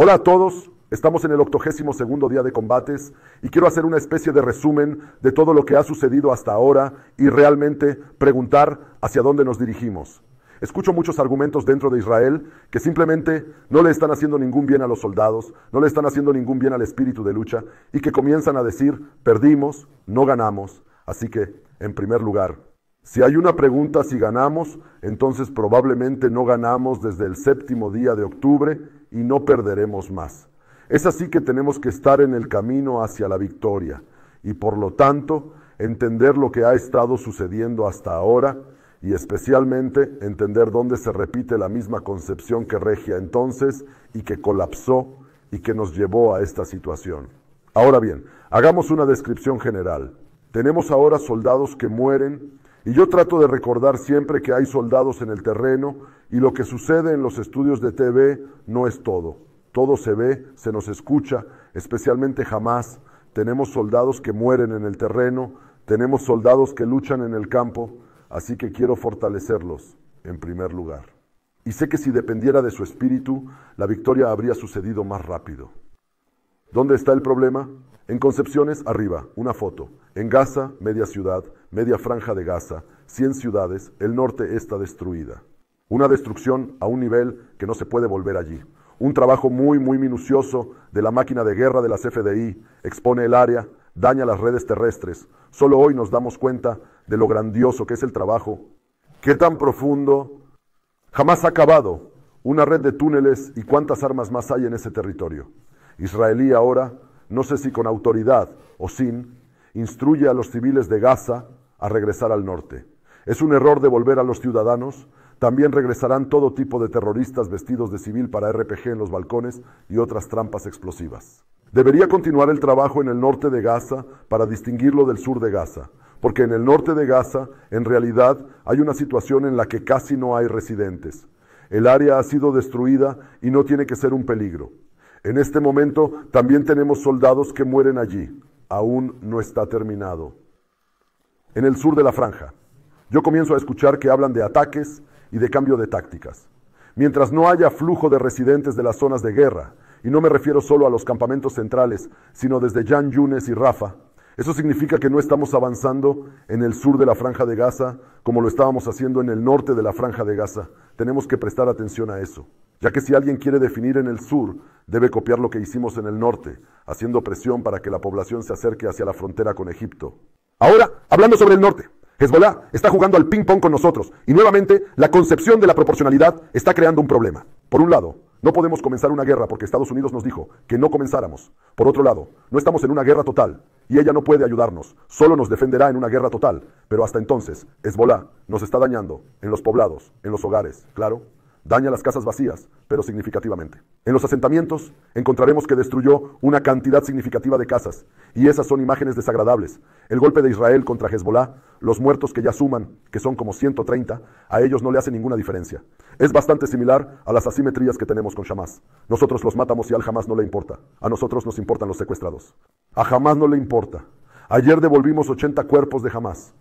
Hola a todos, estamos en el 82 día de combates y quiero hacer una especie de resumen de todo lo que ha sucedido hasta ahora y realmente preguntar hacia dónde nos dirigimos. Escucho muchos argumentos dentro de Israel que simplemente no le están haciendo ningún bien a los soldados, no le están haciendo ningún bien al espíritu de lucha y que comienzan a decir, perdimos, no ganamos. Así que, en primer lugar, si hay una pregunta si ganamos, entonces probablemente no ganamos desde el séptimo día de octubre y no perderemos más. Es así que tenemos que estar en el camino hacia la victoria y por lo tanto entender lo que ha estado sucediendo hasta ahora y especialmente entender dónde se repite la misma concepción que regia entonces y que colapsó y que nos llevó a esta situación. Ahora bien, hagamos una descripción general. Tenemos ahora soldados que mueren y yo trato de recordar siempre que hay soldados en el terreno y lo que sucede en los estudios de TV no es todo. Todo se ve, se nos escucha, especialmente jamás. Tenemos soldados que mueren en el terreno, tenemos soldados que luchan en el campo, así que quiero fortalecerlos en primer lugar. Y sé que si dependiera de su espíritu, la victoria habría sucedido más rápido. ¿Dónde está el problema? En Concepciones, arriba, una foto. En Gaza, media ciudad, media franja de Gaza, 100 ciudades, el norte está destruida. Una destrucción a un nivel que no se puede volver allí. Un trabajo muy, muy minucioso de la máquina de guerra de las FDI expone el área, daña las redes terrestres. Solo hoy nos damos cuenta de lo grandioso que es el trabajo. Qué tan profundo. Jamás ha acabado una red de túneles y cuántas armas más hay en ese territorio. Israelí ahora no sé si con autoridad o sin, instruye a los civiles de Gaza a regresar al norte. Es un error devolver a los ciudadanos. También regresarán todo tipo de terroristas vestidos de civil para RPG en los balcones y otras trampas explosivas. Debería continuar el trabajo en el norte de Gaza para distinguirlo del sur de Gaza, porque en el norte de Gaza, en realidad, hay una situación en la que casi no hay residentes. El área ha sido destruida y no tiene que ser un peligro. En este momento también tenemos soldados que mueren allí. Aún no está terminado. En el sur de la franja, yo comienzo a escuchar que hablan de ataques y de cambio de tácticas. Mientras no haya flujo de residentes de las zonas de guerra, y no me refiero solo a los campamentos centrales, sino desde Jan Yunes y Rafa, eso significa que no estamos avanzando en el sur de la franja de Gaza como lo estábamos haciendo en el norte de la franja de Gaza. Tenemos que prestar atención a eso, ya que si alguien quiere definir en el sur, debe copiar lo que hicimos en el norte, haciendo presión para que la población se acerque hacia la frontera con Egipto. Ahora, hablando sobre el norte, Hezbollah está jugando al ping-pong con nosotros y nuevamente la concepción de la proporcionalidad está creando un problema. Por un lado, no podemos comenzar una guerra porque Estados Unidos nos dijo que no comenzáramos. Por otro lado, no estamos en una guerra total y ella no puede ayudarnos, solo nos defenderá en una guerra total. Pero hasta entonces, Hezbollah nos está dañando en los poblados, en los hogares, claro daña las casas vacías, pero significativamente. En los asentamientos encontraremos que destruyó una cantidad significativa de casas, y esas son imágenes desagradables. El golpe de Israel contra Hezbollah, los muertos que ya suman, que son como 130, a ellos no le hace ninguna diferencia. Es bastante similar a las asimetrías que tenemos con Hamas. Nosotros los matamos y al Hamas no le importa. A nosotros nos importan los secuestrados. A Hamas no le importa. Ayer devolvimos 80 cuerpos de Hamas.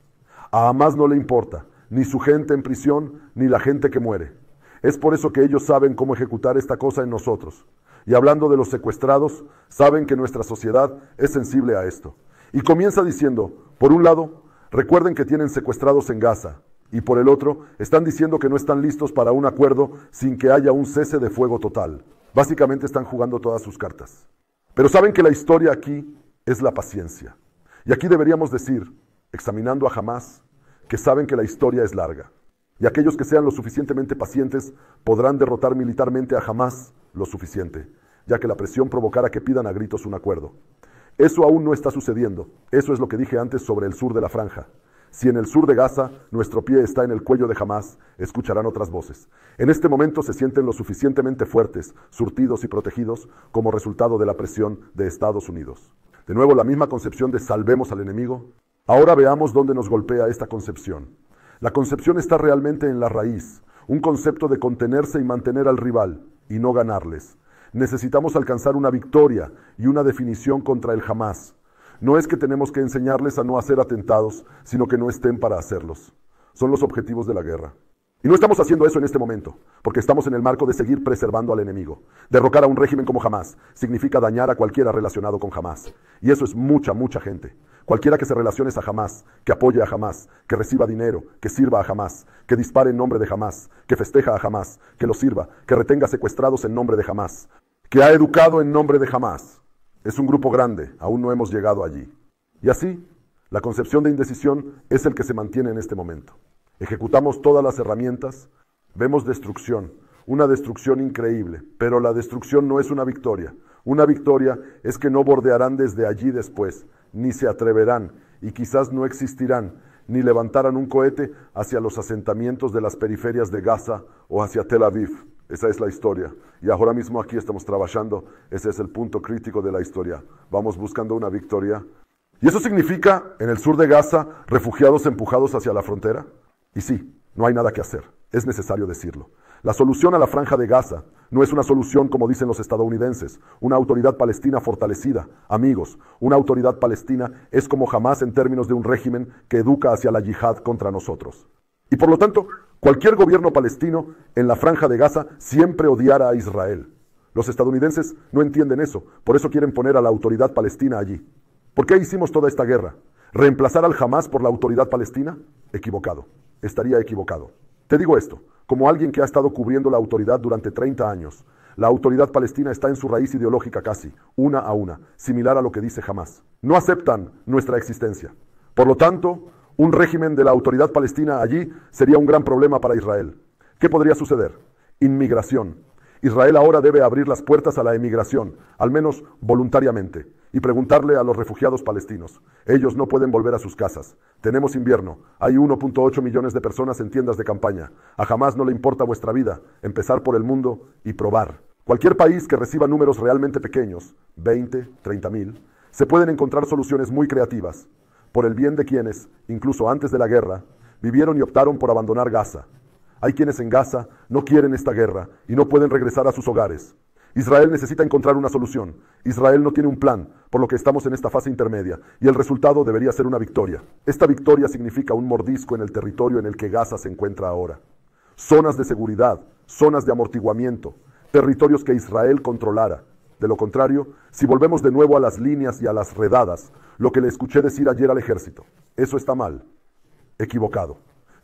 A Hamas no le importa, ni su gente en prisión, ni la gente que muere. Es por eso que ellos saben cómo ejecutar esta cosa en nosotros. Y hablando de los secuestrados, saben que nuestra sociedad es sensible a esto. Y comienza diciendo, por un lado, recuerden que tienen secuestrados en Gaza, y por el otro, están diciendo que no están listos para un acuerdo sin que haya un cese de fuego total. Básicamente están jugando todas sus cartas. Pero saben que la historia aquí es la paciencia. Y aquí deberíamos decir, examinando a jamás que saben que la historia es larga y aquellos que sean lo suficientemente pacientes podrán derrotar militarmente a jamás lo suficiente, ya que la presión provocará que pidan a gritos un acuerdo. Eso aún no está sucediendo, eso es lo que dije antes sobre el sur de la franja. Si en el sur de Gaza nuestro pie está en el cuello de Hamas, escucharán otras voces. En este momento se sienten lo suficientemente fuertes, surtidos y protegidos como resultado de la presión de Estados Unidos. De nuevo la misma concepción de salvemos al enemigo. Ahora veamos dónde nos golpea esta concepción. La concepción está realmente en la raíz, un concepto de contenerse y mantener al rival, y no ganarles. Necesitamos alcanzar una victoria y una definición contra el jamás. No es que tenemos que enseñarles a no hacer atentados, sino que no estén para hacerlos. Son los objetivos de la guerra. Y no estamos haciendo eso en este momento, porque estamos en el marco de seguir preservando al enemigo. Derrocar a un régimen como jamás significa dañar a cualquiera relacionado con jamás. Y eso es mucha, mucha gente. Cualquiera que se relacione a jamás, que apoye a jamás, que reciba dinero, que sirva a jamás, que dispare en nombre de jamás, que festeja a jamás, que lo sirva, que retenga secuestrados en nombre de jamás, que ha educado en nombre de jamás. Es un grupo grande, aún no hemos llegado allí. Y así, la concepción de indecisión es el que se mantiene en este momento. Ejecutamos todas las herramientas, vemos destrucción, una destrucción increíble, pero la destrucción no es una victoria. Una victoria es que no bordearán desde allí después, ni se atreverán, y quizás no existirán, ni levantarán un cohete hacia los asentamientos de las periferias de Gaza o hacia Tel Aviv. Esa es la historia. Y ahora mismo aquí estamos trabajando. Ese es el punto crítico de la historia. Vamos buscando una victoria. ¿Y eso significa, en el sur de Gaza, refugiados empujados hacia la frontera? Y sí, no hay nada que hacer, es necesario decirlo. La solución a la franja de Gaza no es una solución como dicen los estadounidenses, una autoridad palestina fortalecida. Amigos, una autoridad palestina es como jamás en términos de un régimen que educa hacia la yihad contra nosotros. Y por lo tanto, cualquier gobierno palestino en la franja de Gaza siempre odiará a Israel. Los estadounidenses no entienden eso, por eso quieren poner a la autoridad palestina allí. ¿Por qué hicimos toda esta guerra? ¿Reemplazar al Hamas por la autoridad palestina? Equivocado. Estaría equivocado. Te digo esto, como alguien que ha estado cubriendo la autoridad durante 30 años, la autoridad palestina está en su raíz ideológica casi, una a una, similar a lo que dice Hamas. No aceptan nuestra existencia. Por lo tanto, un régimen de la autoridad palestina allí sería un gran problema para Israel. ¿Qué podría suceder? Inmigración, Israel ahora debe abrir las puertas a la emigración, al menos voluntariamente, y preguntarle a los refugiados palestinos. Ellos no pueden volver a sus casas. Tenemos invierno. Hay 1.8 millones de personas en tiendas de campaña. A jamás no le importa vuestra vida. Empezar por el mundo y probar. Cualquier país que reciba números realmente pequeños, 20, 30 mil, se pueden encontrar soluciones muy creativas, por el bien de quienes, incluso antes de la guerra, vivieron y optaron por abandonar Gaza, hay quienes en Gaza no quieren esta guerra y no pueden regresar a sus hogares. Israel necesita encontrar una solución. Israel no tiene un plan, por lo que estamos en esta fase intermedia, y el resultado debería ser una victoria. Esta victoria significa un mordisco en el territorio en el que Gaza se encuentra ahora. Zonas de seguridad, zonas de amortiguamiento, territorios que Israel controlara. De lo contrario, si volvemos de nuevo a las líneas y a las redadas, lo que le escuché decir ayer al ejército, eso está mal, equivocado.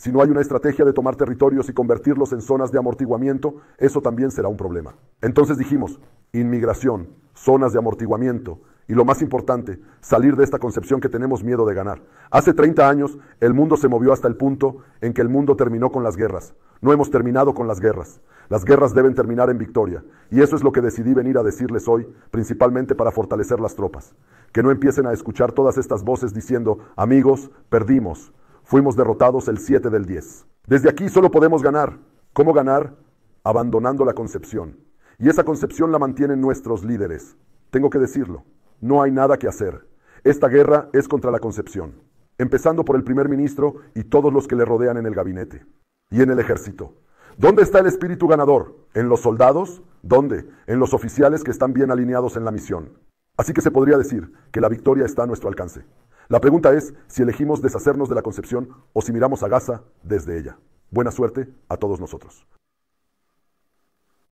Si no hay una estrategia de tomar territorios y convertirlos en zonas de amortiguamiento, eso también será un problema. Entonces dijimos, inmigración, zonas de amortiguamiento, y lo más importante, salir de esta concepción que tenemos miedo de ganar. Hace 30 años el mundo se movió hasta el punto en que el mundo terminó con las guerras. No hemos terminado con las guerras. Las guerras deben terminar en victoria. Y eso es lo que decidí venir a decirles hoy, principalmente para fortalecer las tropas. Que no empiecen a escuchar todas estas voces diciendo, amigos, perdimos. Fuimos derrotados el 7 del 10. Desde aquí solo podemos ganar. ¿Cómo ganar? Abandonando la concepción. Y esa concepción la mantienen nuestros líderes. Tengo que decirlo, no hay nada que hacer. Esta guerra es contra la concepción, empezando por el primer ministro y todos los que le rodean en el gabinete y en el ejército. ¿Dónde está el espíritu ganador? ¿En los soldados? ¿Dónde? En los oficiales que están bien alineados en la misión. Así que se podría decir que la victoria está a nuestro alcance. La pregunta es si elegimos deshacernos de la concepción o si miramos a Gaza desde ella. Buena suerte a todos nosotros.